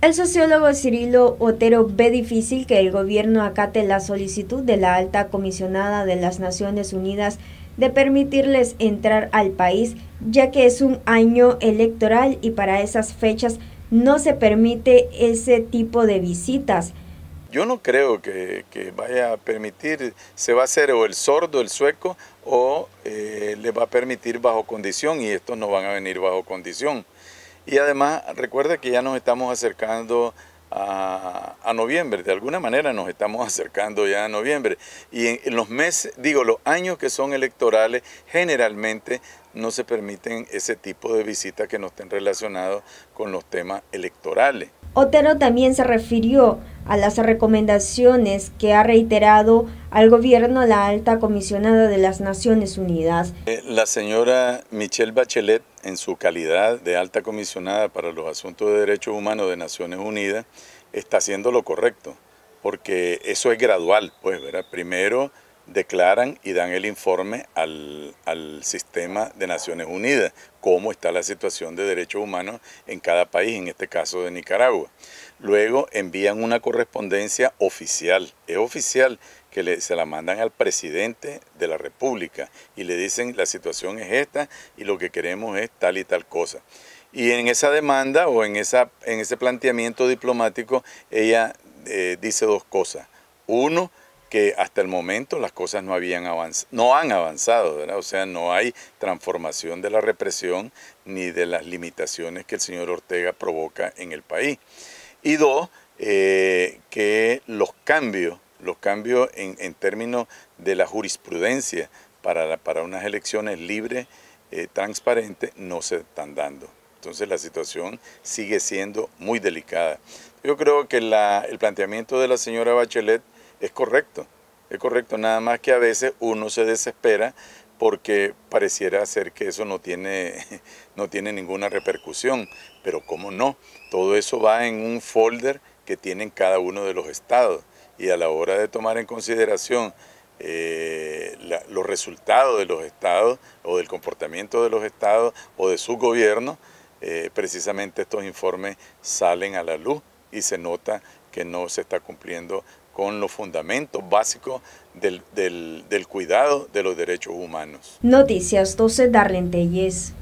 El sociólogo Cirilo Otero ve difícil que el gobierno acate la solicitud de la alta comisionada de las Naciones Unidas de permitirles entrar al país, ya que es un año electoral y para esas fechas no se permite ese tipo de visitas. Yo no creo que, vaya a permitir, se va a hacer o el sordo, el sueco, o eh, le va a permitir bajo condición y estos no van a venir bajo condición. Y además, recuerda que ya nos estamos acercando a, noviembre, de alguna manera nos estamos acercando ya a noviembre. Y en, los meses, digo, los años que son electorales, generalmente no se permiten ese tipo de visitas que no estén relacionados con los temas electorales. Otero también se refirió a las recomendaciones que ha reiterado al gobierno la alta comisionada de las Naciones Unidas. Eh, la señora Michelle Bachelet, en su calidad de alta comisionada para los asuntos de derechos humanos de Naciones Unidas, está haciendo lo correcto, porque eso es gradual, pues, ¿verdad? Primero declaran y dan el informe al, sistema de Naciones Unidas, cómo está la situación de derechos humanos en cada país, en este caso de Nicaragua. Luego envían una correspondencia oficial, es oficial que se la mandan al presidente de la República y le dicen la situación es esta y lo que queremos es tal y tal cosa. Y en esa demanda o en, esa, en ese planteamiento diplomático, ella eh, dice dos cosas. Uno, que hasta el momento las cosas no, habían avanzado, no han avanzado, o sea, no hay transformación de la represión ni de las limitaciones que el señor Ortega provoca en el país. Y dos, eh, que los cambios, los cambios en, términos de la jurisprudencia para, para unas elecciones libres, eh, transparentes, no se están dando. Entonces la situación sigue siendo muy delicada. Yo creo que la, el planteamiento de la señora Bachelet es correcto, es correcto, nada más que a veces uno se desespera porque pareciera ser que eso no tiene, no tiene ninguna repercusión, pero cómo no, todo eso va en un folder que tienen cada uno de los estados y a la hora de tomar en consideración eh, los resultados de los estados o del comportamiento de los estados o de su gobierno, eh, precisamente estos informes salen a la luz y se nota que no se está cumpliendo con los fundamentos básicos del, del, cuidado de los derechos humanos. Noticias 12 Darlene Telles.